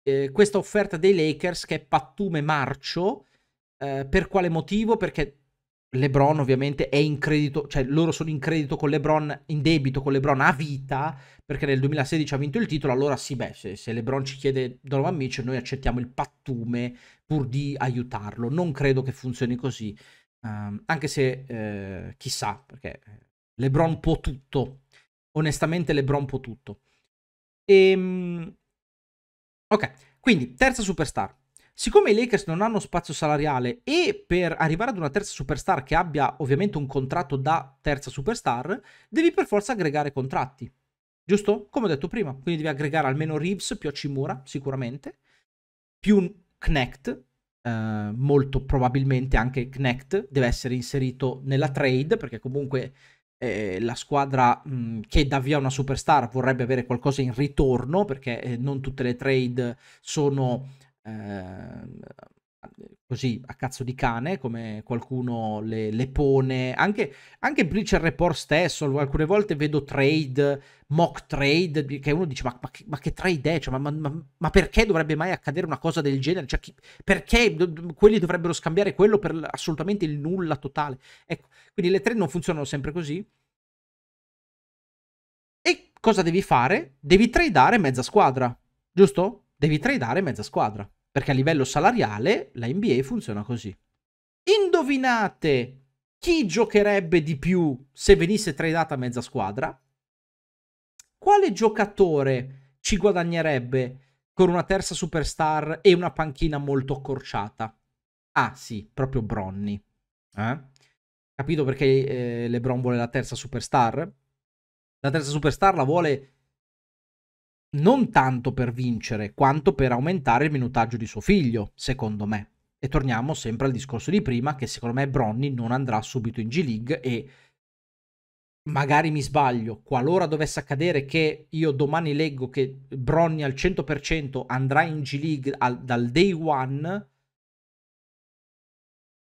eh, questa offerta dei Lakers che è pattume marcio. Eh, per quale motivo? Perché LeBron ovviamente è in credito, cioè loro sono in credito con LeBron, in debito con LeBron a vita, perché nel 2016 ha vinto il titolo, allora sì, beh, se, se LeBron ci chiede Donovan Mitchell, noi accettiamo il pattume pur di aiutarlo. Non credo che funzioni così, um, anche se eh, chissà, perché LeBron può tutto. Onestamente LeBron può tutto. E, ehm, ok, quindi terza superstar. Siccome i Lakers non hanno spazio salariale e per arrivare ad una terza superstar che abbia ovviamente un contratto da terza superstar, devi per forza aggregare contratti. Giusto? Come ho detto prima, quindi devi aggregare almeno Reeves più Hachimura, sicuramente, più un Knecht, eh, molto probabilmente anche Knecht deve essere inserito nella trade, perché comunque eh, la squadra mh, mm, che dà via una superstar vorrebbe avere qualcosa in ritorno, perché eh, non tutte le trade sono Ehm, eh, così a cazzo di cane, come qualcuno le, le pone, anche, anche Bleacher Report stesso, alcune volte vedo trade, mock trade, che uno dice ma, ma, che, ma che, trade è, cioè, ma, ma, perché dovrebbe mai accadere una cosa del genere, cioè, chi, perché do, quelli dovrebbero scambiare quello per assolutamente il nulla totale, ecco, quindi le trade non funzionano sempre così. E cosa devi fare? Devi tradare mezza squadra, giusto? Devi tradare mezza squadra. Perché a livello salariale la NBA funziona così. Indovinate chi giocherebbe di più se venisse tradata mezza squadra? Quale giocatore ci guadagnerebbe con una terza superstar e una panchina molto accorciata? Ah sì, proprio Bronny. Eh? Capito perché eh, LeBron vuole la terza superstar? La terza superstar la vuole non tanto per vincere quanto per aumentare il minutaggio di suo figlio, secondo me. E torniamo sempre al discorso di prima che secondo me Bronny non andrà subito in G-League e magari mi sbaglio, qualora dovesse accadere che io domani leggo che Bronny al 100% andrà in G-League al, dal day one,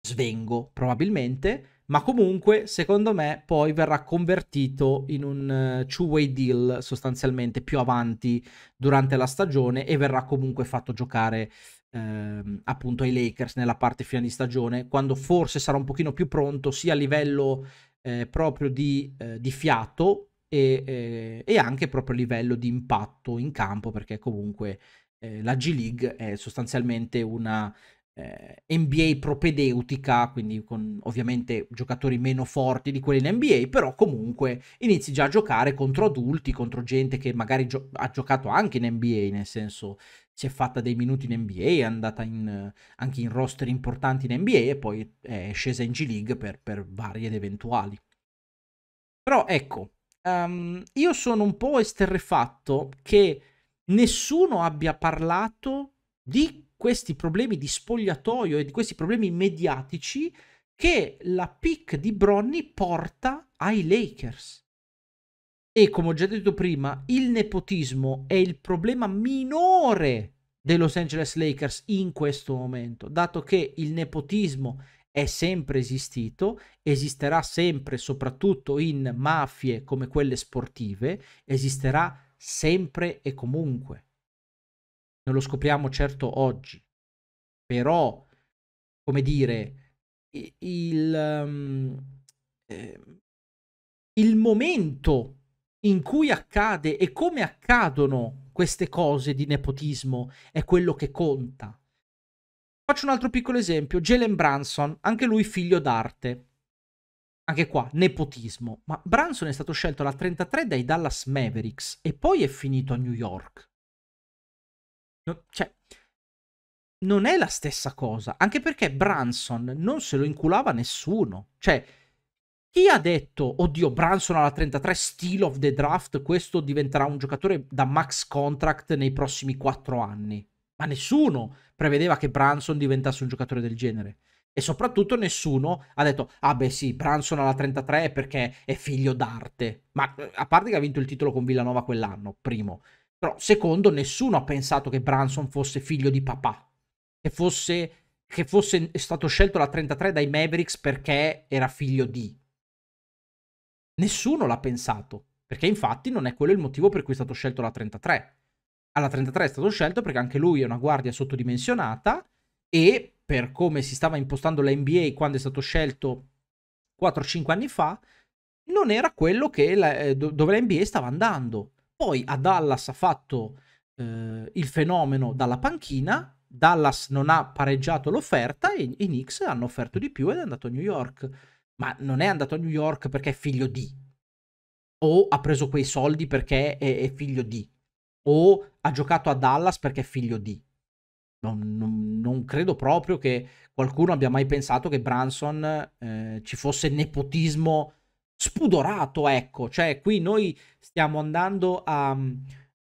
svengo probabilmente, ma comunque secondo me poi verrà convertito in un uh, two-way deal sostanzialmente più avanti durante la stagione e verrà comunque fatto giocare ehm, appunto ai Lakers nella parte fine di stagione quando forse sarà un pochino più pronto sia a livello eh, proprio di, eh, di fiato e, eh, e, anche proprio a livello di impatto in campo perché comunque eh, la G League è sostanzialmente una eh, NBA propedeutica, quindi con ovviamente giocatori meno forti di quelli in NBA, però comunque inizi già a giocare contro adulti, contro gente che magari gio- ha giocato anche in NBA, nel senso si è fatta dei minuti in NBA, è andata in, anche in roster importanti in NBA e poi è scesa in G League per, per varie ed eventuali. Però ecco, um, io sono un po' esterrefatto che nessuno abbia parlato di questi problemi di spogliatoio e di questi problemi mediatici che la pick di Bronny porta ai Lakers. E come ho già detto prima, il nepotismo è il problema minore dei Los Angeles Lakers in questo momento, dato che il nepotismo è sempre esistito, esisterà sempre, soprattutto in mafie come quelle sportive, esisterà sempre e comunque non lo scopriamo certo oggi, però, come dire, il, um, eh, il momento in cui accade e come accadono queste cose di nepotismo è quello che conta. Faccio un altro piccolo esempio, Jalen Branson, anche lui figlio d'arte. Anche qua, nepotismo. Ma Branson è stato scelto alla 33 dai Dallas Mavericks e poi è finito a New York. Non, cioè, non è la stessa cosa, anche perché Branson non se lo inculava nessuno. Cioè, chi ha detto, oddio, Branson alla 33, steal of the draft, questo diventerà un giocatore da max contract nei prossimi 4 anni? Ma nessuno prevedeva che Branson diventasse un giocatore del genere. E soprattutto nessuno ha detto, ah beh sì, Branson alla 33 perché è figlio d'arte. Ma eh, a parte che ha vinto il titolo con Villanova quell'anno, primo. Però secondo nessuno ha pensato che Branson fosse figlio di papà, che fosse, che fosse stato scelto la 33 dai Mavericks perché era figlio di. Nessuno l'ha pensato, perché infatti non è quello il motivo per cui è stato scelto la 33. Alla 33 è stato scelto perché anche lui è una guardia sottodimensionata e per come si stava impostando la NBA quando è stato scelto 4-5 anni fa, non era quello la, eh, dove la NBA stava andando. Poi a Dallas ha fatto eh, il fenomeno dalla panchina, Dallas non ha pareggiato l'offerta e i Knicks hanno offerto di più ed è andato a New York. Ma non è andato a New York perché è figlio di, o ha preso quei soldi perché è, è figlio di, o ha giocato a Dallas perché è figlio di. Non, non, non, credo proprio che qualcuno abbia mai pensato che Branson eh, ci fosse nepotismo spudorato, ecco, cioè qui noi stiamo andando a, mm,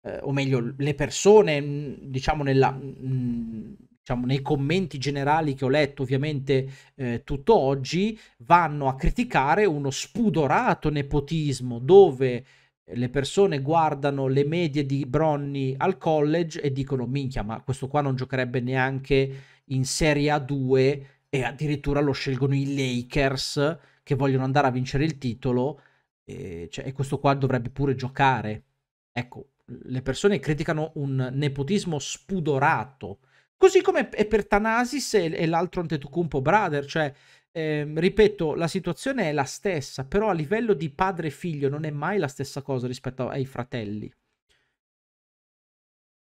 eh, o meglio, le persone, mm, diciamo, nella, mh, mm, diciamo, nei commenti generali che ho letto ovviamente eh, tutto oggi, vanno a criticare uno spudorato nepotismo dove le persone guardano le medie di Bronny al college e dicono minchia ma questo qua non giocherebbe neanche in Serie A2 e addirittura lo scelgono i Lakers che vogliono andare a vincere il titolo e, eh, cioè, e questo qua dovrebbe pure giocare. Ecco, le persone criticano un nepotismo spudorato. Così come è per Thanasis e, e l'altro Antetokounmpo brother, cioè eh, ripeto, la situazione è la stessa, però a livello di padre e figlio non è mai la stessa cosa rispetto ai fratelli.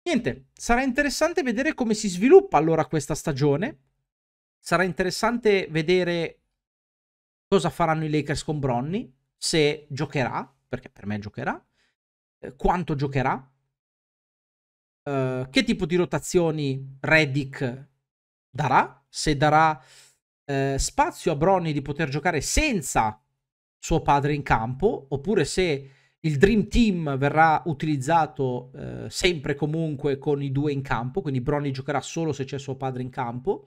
Niente, sarà interessante vedere come si sviluppa allora questa stagione. Sarà interessante vedere cosa faranno i Lakers con Bronny, se giocherà, perché per me giocherà, eh, quanto giocherà, uh, che tipo di rotazioni Reddick darà, se darà uh, spazio a Bronny di poter giocare senza suo padre in campo, oppure se il Dream Team verrà utilizzato uh, sempre e comunque con i due in campo, quindi Bronny giocherà solo se c'è suo padre in campo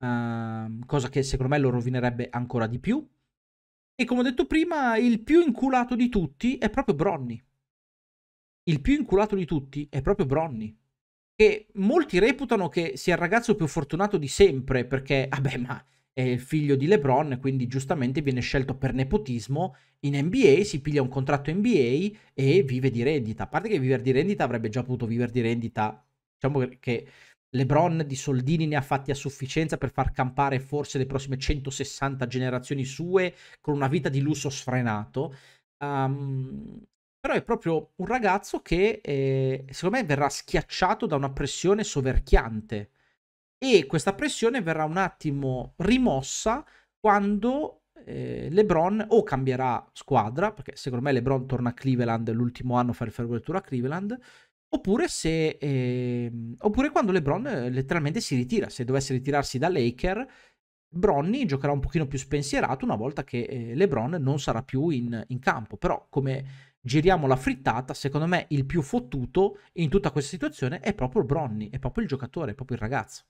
ehm, cosa che secondo me lo rovinerebbe ancora di più. E come ho detto prima, il più inculato di tutti è proprio Bronny. Il più inculato di tutti è proprio Bronny. Che molti reputano che sia il ragazzo più fortunato di sempre, perché, vabbè, ma è il figlio di LeBron, quindi giustamente viene scelto per nepotismo in NBA, si piglia un contratto NBA e vive di rendita. A parte che vivere di rendita avrebbe già potuto vivere di rendita, diciamo che LeBron di soldini ne ha fatti a sufficienza per far campare forse le prossime 160 generazioni sue con una vita di lusso sfrenato. Um, però è proprio un ragazzo che eh, secondo me verrà schiacciato da una pressione soverchiante e questa pressione verrà un attimo rimossa quando eh, LeBron o cambierà squadra, perché secondo me LeBron torna a Cleveland l'ultimo anno a fare il fermatura a Cleveland, Oppure, se, eh, oppure quando LeBron eh, letteralmente si ritira, se dovesse ritirarsi da Laker, Bronny giocherà un pochino più spensierato una volta che eh, LeBron non sarà più in, in, campo. Però come giriamo la frittata, secondo me il più fottuto in tutta questa situazione è proprio Bronny, è proprio il giocatore, è proprio il ragazzo.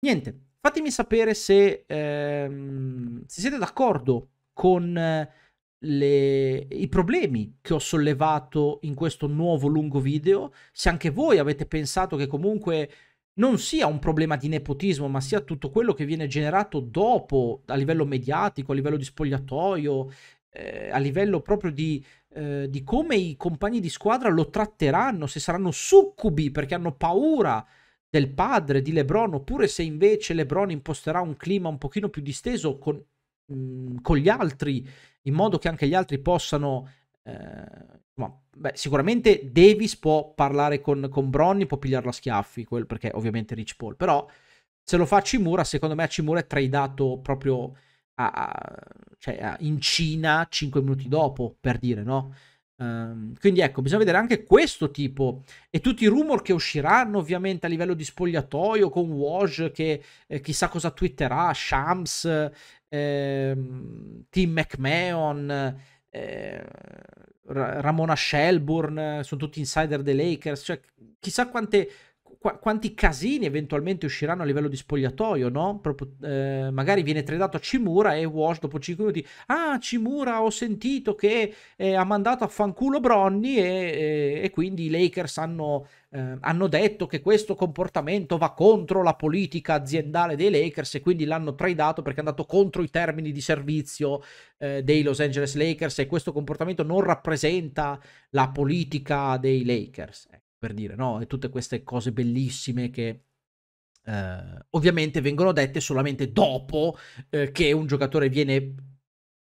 Niente, fatemi sapere se, ehm, se siete d'accordo con... Eh, le, i problemi che ho sollevato in questo nuovo lungo video, se anche voi avete pensato che comunque non sia un problema di nepotismo, ma sia tutto quello che viene generato dopo a livello mediatico, a livello di spogliatoio, eh, a livello proprio di, eh, di come i compagni di squadra lo tratteranno, se saranno succubi perché hanno paura del padre di Lebron, oppure se invece Lebron imposterà un clima un pochino più disteso con Mhmm, con gli altri, in modo che anche gli altri possano... Eh, ma, beh, sicuramente Davis può parlare con, con Bronny, può pigliarlo a schiaffi, quel perché ovviamente Rich Paul, però se lo fa a Cimura, secondo me a Cimura è tradato proprio a, a, cioè a, in Cina 5 minuti dopo, per dire, no? Um, quindi ecco, bisogna vedere anche questo tipo e tutti i rumor che usciranno ovviamente a livello di spogliatoio con Woj che eh, chissà cosa twitterà, Shams, ehm, Tim McMahon, eh, Ramona Shelburne, sono tutti insider dei Lakers, cioè chissà quante qu- quanti casini eventualmente usciranno a livello di spogliatoio, no? Proprio, eh, magari viene tradato a Cimura e Wash dopo 5 minuti, ah Cimura ho sentito che eh, ha mandato a fanculo Bronny e, e, e quindi i Lakers hanno, eh, hanno detto che questo comportamento va contro la politica aziendale dei Lakers e quindi l'hanno tradato perché è andato contro i termini di servizio eh, dei Los Angeles Lakers e questo comportamento non rappresenta la politica dei Lakers per dire, no? E tutte queste cose bellissime che eh, ovviamente vengono dette solamente dopo eh, che un giocatore viene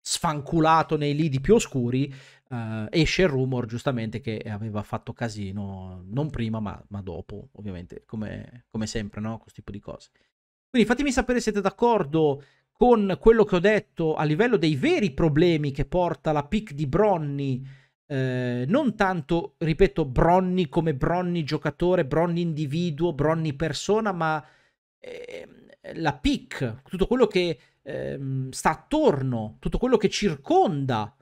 sfanculato nei lidi più oscuri, eh, esce il rumor giustamente che aveva fatto casino, non prima ma, ma dopo, ovviamente, come, come sempre, no? Questo tipo di cose. Quindi fatemi sapere se siete d'accordo con quello che ho detto a livello dei veri problemi che porta la pick di Bronny eh, non tanto, ripeto, Bronny come Bronny giocatore, Bronny individuo, Bronny persona, ma eh, la PIC, tutto quello che eh, sta attorno, tutto quello che circonda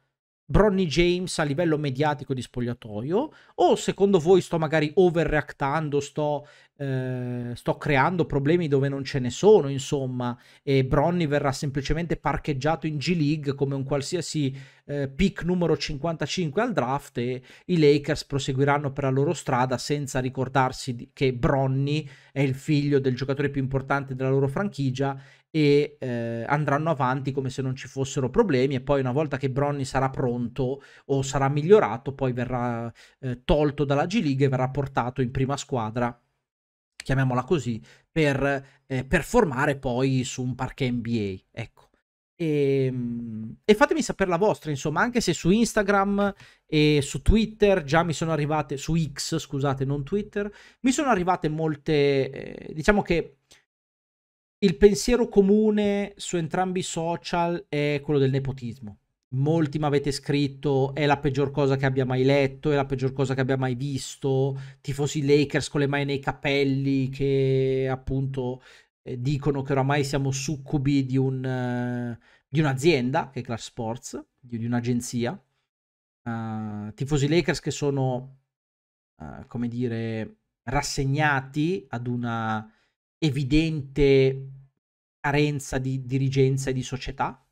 Bronny James a livello mediatico di spogliatoio o secondo voi sto magari overreactando, sto, eh, sto creando problemi dove non ce ne sono, insomma, e Bronny verrà semplicemente parcheggiato in G League come un qualsiasi eh, pick numero 55 al draft e i Lakers proseguiranno per la loro strada senza ricordarsi che Bronny è il figlio del giocatore più importante della loro franchigia e eh, andranno avanti come se non ci fossero problemi e poi una volta che Bronny sarà pronto o sarà migliorato poi verrà eh, tolto dalla G League e verrà portato in prima squadra chiamiamola così per eh, performare poi su un parquet NBA ecco e, ehm, e, fatemi sapere la vostra, insomma, anche se su Instagram e su Twitter già mi sono arrivate, su X, scusate, non Twitter, mi sono arrivate molte, eh, diciamo che il pensiero comune su entrambi i social è quello del nepotismo. Molti mi avete scritto è la peggior cosa che abbia mai letto, è la peggior cosa che abbia mai visto, tifosi Lakers con le mani nei capelli che appunto eh, dicono che oramai siamo succubi di, un, eh, di un'azienda che è Clash Sports, di, di un'agenzia. Uh, tifosi Lakers che sono, uh, come dire, rassegnati ad una evidente carenza di dirigenza e di società.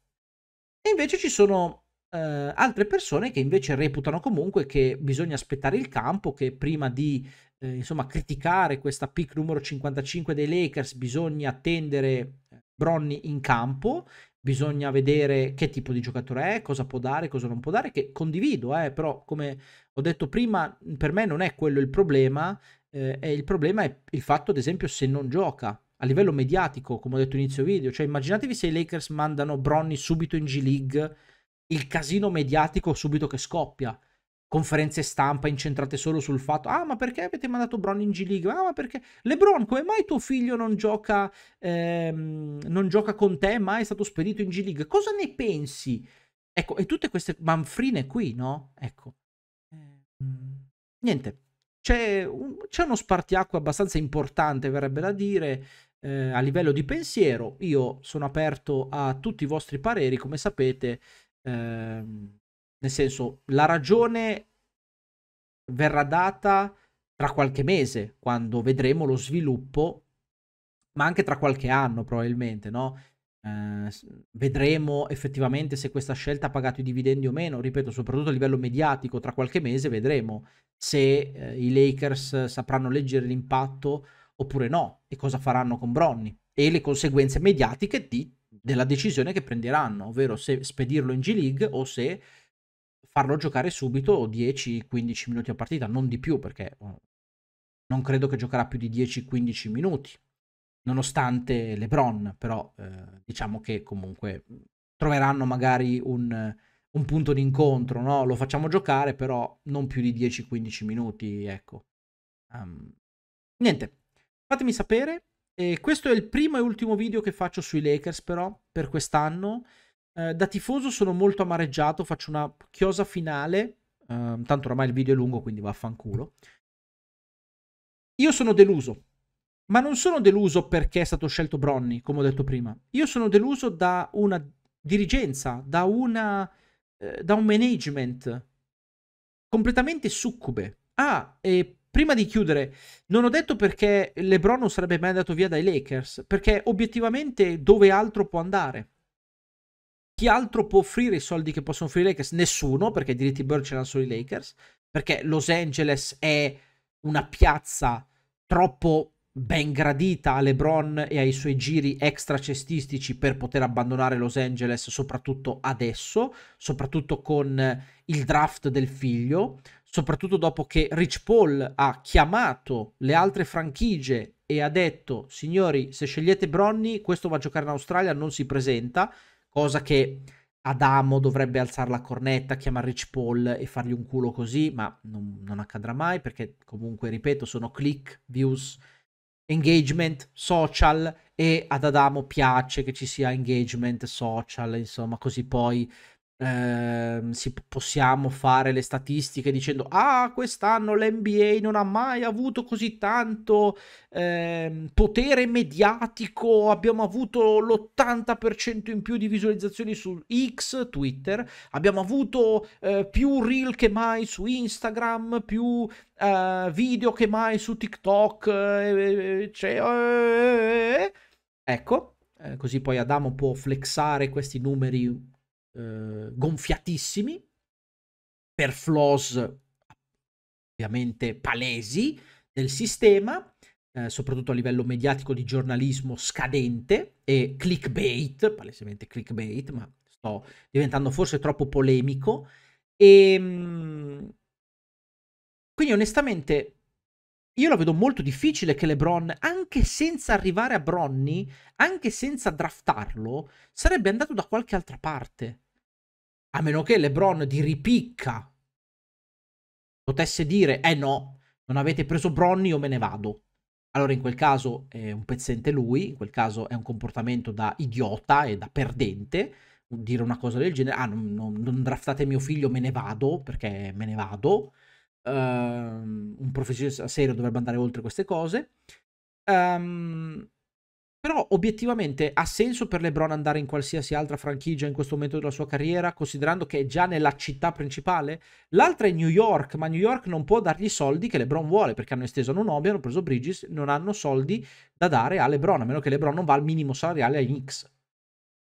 E invece ci sono eh, altre persone che invece reputano comunque che bisogna aspettare il campo, che prima di eh, insomma, criticare questa pick numero 55 dei Lakers bisogna attendere eh, Bronny in campo, bisogna vedere che tipo di giocatore è, cosa può dare, cosa non può dare, che condivido, eh, però come ho detto prima, per me non è quello il problema, eh, e il problema è il fatto, ad esempio, se non gioca a livello mm. mediatico, come ho detto inizio video, cioè immaginatevi se i Lakers mandano Bronny subito in G League, il casino mediatico subito che scoppia, conferenze stampa incentrate solo sul fatto ah ma perché avete mandato Bron in G League ah ma perché Lebron come mai tuo figlio non gioca ehm, non gioca con te ma è stato spedito in G League cosa ne pensi ecco e tutte queste manfrine qui no ecco eh, mm, niente c'è, un, c'è uno spartiacque abbastanza importante, verrebbe da dire, eh, a livello di pensiero. Io sono aperto a tutti i vostri pareri, come sapete, ehm, nel senso, la ragione verrà data tra qualche mese, quando vedremo lo sviluppo, ma anche tra qualche anno probabilmente, no? Ehm, vedremo effettivamente se questa scelta ha pagato i dividendi o meno, ripeto, soprattutto a livello mediatico, tra qualche mese vedremo se eh, i Lakers sapranno leggere l'impatto oppure no e cosa faranno con Bronny e le conseguenze mediatiche di, della decisione che prenderanno, ovvero se spedirlo in G-League o se farlo giocare subito 10-15 minuti a partita, non di più perché oh, non credo che giocherà più di 10-15 minuti nonostante LeBron, però eh, diciamo che comunque troveranno magari un, un punto d'incontro, no? Lo facciamo giocare, però non più di 10-15 minuti, ecco. Um, niente, fatemi sapere. E questo è il primo e ultimo video che faccio sui Lakers, però, per quest'anno. Eh, da tifoso sono molto amareggiato, faccio una chiosa finale. Eh, tanto oramai il video è lungo, quindi vaffanculo. Io sono deluso ma non sono deluso perché è stato scelto Bronny, come ho detto prima. Io sono deluso da una dirigenza, da, una, eh, da un management completamente succube. Ah, e prima di chiudere, non ho detto perché LeBron non sarebbe mai andato via dai Lakers, perché obiettivamente dove altro può andare? Chi altro può offrire i soldi che possono offrire i Lakers? Nessuno, perché i diritti Bird ce l'hanno solo i Lakers, perché Los Angeles è una piazza troppo ben gradita a LeBron e ai suoi giri extracestistici per poter abbandonare Los Angeles, soprattutto adesso, soprattutto con il draft del figlio, soprattutto dopo che Rich Paul ha chiamato le altre franchigie e ha detto "Signori, se scegliete Bronny, questo va a giocare in Australia, non si presenta", cosa che Adamo dovrebbe alzare la cornetta, chiamare Rich Paul e fargli un culo così, ma non, non accadrà mai perché comunque, ripeto, sono click, views, engagement social e ad Adamo piace che ci sia engagement social, insomma, così poi eh, possiamo fare le statistiche dicendo ah quest'anno l'NBA non ha mai avuto così tanto eh, potere mediatico abbiamo avuto l'80% in più di visualizzazioni su X Twitter abbiamo avuto eh, più reel che mai su Instagram più eh, video che mai su TikTok cioè, ecco così poi Adamo può flexare questi numeri eh, gonfiatissimi, per flaws ovviamente palesi del sistema, eh, soprattutto a livello mediatico di giornalismo scadente e clickbait, palesemente clickbait, ma sto diventando forse troppo polemico. E ehm, quindi onestamente io lo vedo molto difficile che LeBron, anche senza arrivare a Bronny, anche senza draftarlo, sarebbe andato da qualche altra parte a meno che LeBron di ripicca potesse dire eh no, non avete preso Bronny, io me ne vado. Allora in quel caso è un pezzente lui, in quel caso è un comportamento da idiota e da perdente, dire una cosa del genere, ah non, non, non draftate mio figlio, me ne vado, perché me ne vado. Uh, un professore serio dovrebbe andare oltre queste cose. Um, però obiettivamente ha senso per LeBron andare in qualsiasi altra franchigia in questo momento della sua carriera, considerando che è già nella città principale? L'altra è New York, ma New York non può dargli i soldi che LeBron vuole, perché hanno esteso Nonobi, hanno preso Bridges, non hanno soldi da dare a LeBron, a meno che LeBron non va al minimo salariale ai Knicks.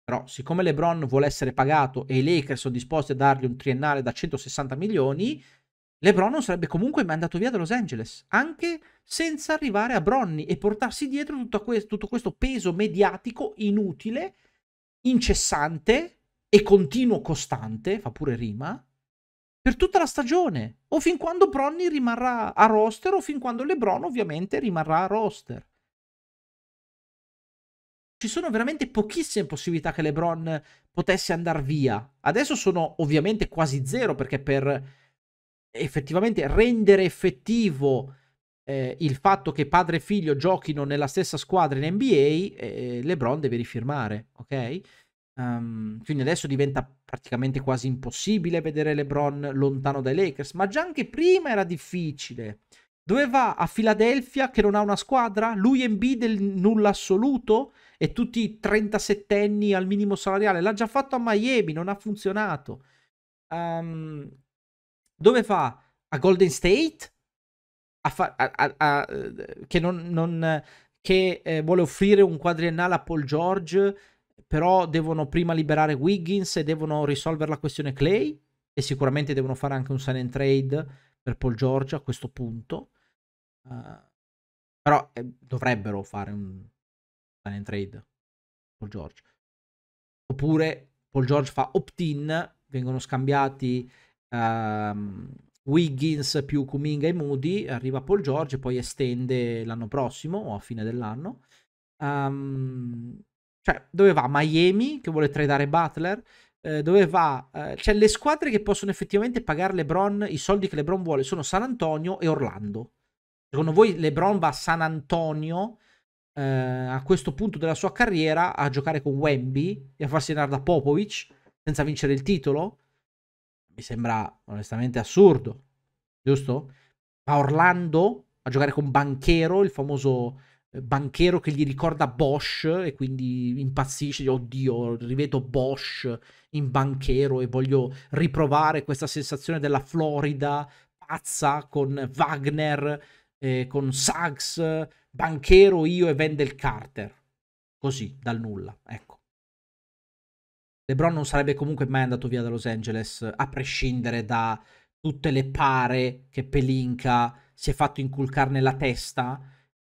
Però siccome LeBron vuole essere pagato e i Lakers sono disposti a dargli un triennale da 160 milioni, LeBron non sarebbe comunque mandato via da Los Angeles, anche senza arrivare a Bronny e portarsi dietro tutto questo, tutto questo peso mediatico inutile, incessante e continuo costante, fa pure rima, per tutta la stagione, o fin quando Bronny rimarrà a roster, o fin quando LeBron ovviamente rimarrà a roster. Ci sono veramente pochissime possibilità che LeBron potesse andare via. Adesso sono ovviamente quasi zero perché per effettivamente rendere effettivo eh, il fatto che padre e figlio giochino nella stessa squadra in NBA, eh, LeBron deve rifirmare, ok? Um, quindi adesso diventa praticamente quasi impossibile vedere LeBron lontano dai Lakers, ma già anche prima era difficile. Dove va? A Filadelfia che non ha una squadra? Lui e B del nulla assoluto? E tutti i 37enni al minimo salariale? L'ha già fatto a Miami, non ha funzionato. Um, dove fa a Golden State a fa- a, a, che, non, non, che eh, vuole offrire un quadriennale a Paul George, però devono prima liberare Wiggins e devono risolvere la questione Clay e sicuramente devono fare anche un sign and trade per Paul George a questo punto. Uh, però eh, dovrebbero fare un sign and trade Paul George. Oppure Paul George fa opt-in, vengono scambiati um, Wiggins più Kuminga e Moody, arriva Paul George poi estende l'anno prossimo o a fine dell'anno. Um, cioè, dove va Miami che vuole tradare Butler? Eh, dove va? Eh, cioè, le squadre che possono effettivamente pagare LeBron i soldi che LeBron vuole sono San Antonio e Orlando. Secondo voi LeBron va a San Antonio eh, a questo punto della sua carriera a giocare con Wemby e a farsi andare da Popovic senza vincere il titolo? mi sembra onestamente assurdo, giusto? Ma Orlando a giocare con Banchero, il famoso eh, banchero che gli ricorda Bosch e quindi impazzisce, oddio, rivedo Bosch in banchero e voglio riprovare questa sensazione della Florida pazza con Wagner, eh, con Sachs, banchero io e Wendell Carter, così, dal nulla, ecco. LeBron non sarebbe comunque mai andato via da Los Angeles, a prescindere da tutte le pare che Pelinka si è fatto inculcare nella testa,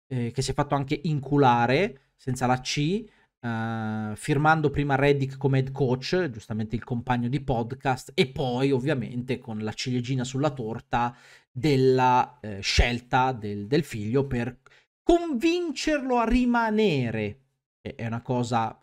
eh, che si è fatto anche inculare, senza la C, Uh, firmando prima Reddick come head coach, giustamente il compagno di podcast, e poi ovviamente con la ciliegina sulla torta della eh, scelta del, del, figlio per convincerlo a rimanere. È una cosa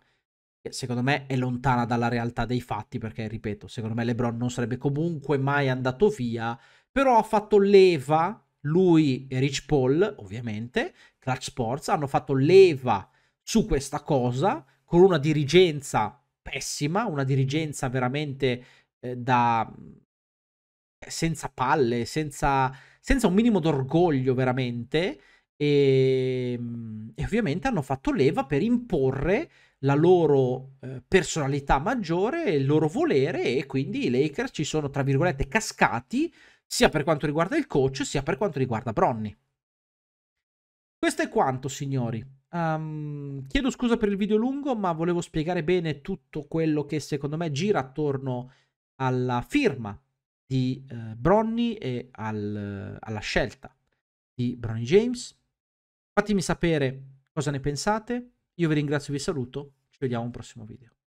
secondo me è lontana dalla realtà dei fatti perché, ripeto, secondo me LeBron non sarebbe comunque mai andato via, però ha fatto leva, lui e Rich Paul, ovviamente, Clutch Sports, hanno fatto leva su questa cosa con una dirigenza pessima, una dirigenza veramente eh, da senza palle, senza, senza un minimo d'orgoglio veramente e, ehm, e ovviamente hanno fatto leva per imporre la loro eh, personalità maggiore, il loro volere e quindi i Lakers ci sono, tra virgolette, cascati sia per quanto riguarda il coach sia per quanto riguarda Bronny. Questo è quanto, signori. Um, chiedo scusa per il video lungo, ma volevo spiegare bene tutto quello che secondo me gira attorno alla firma di eh, Bronny e al, alla scelta di Bronny James. Fatemi sapere cosa ne pensate. Io vi ringrazio, vi saluto, ci vediamo al prossimo video.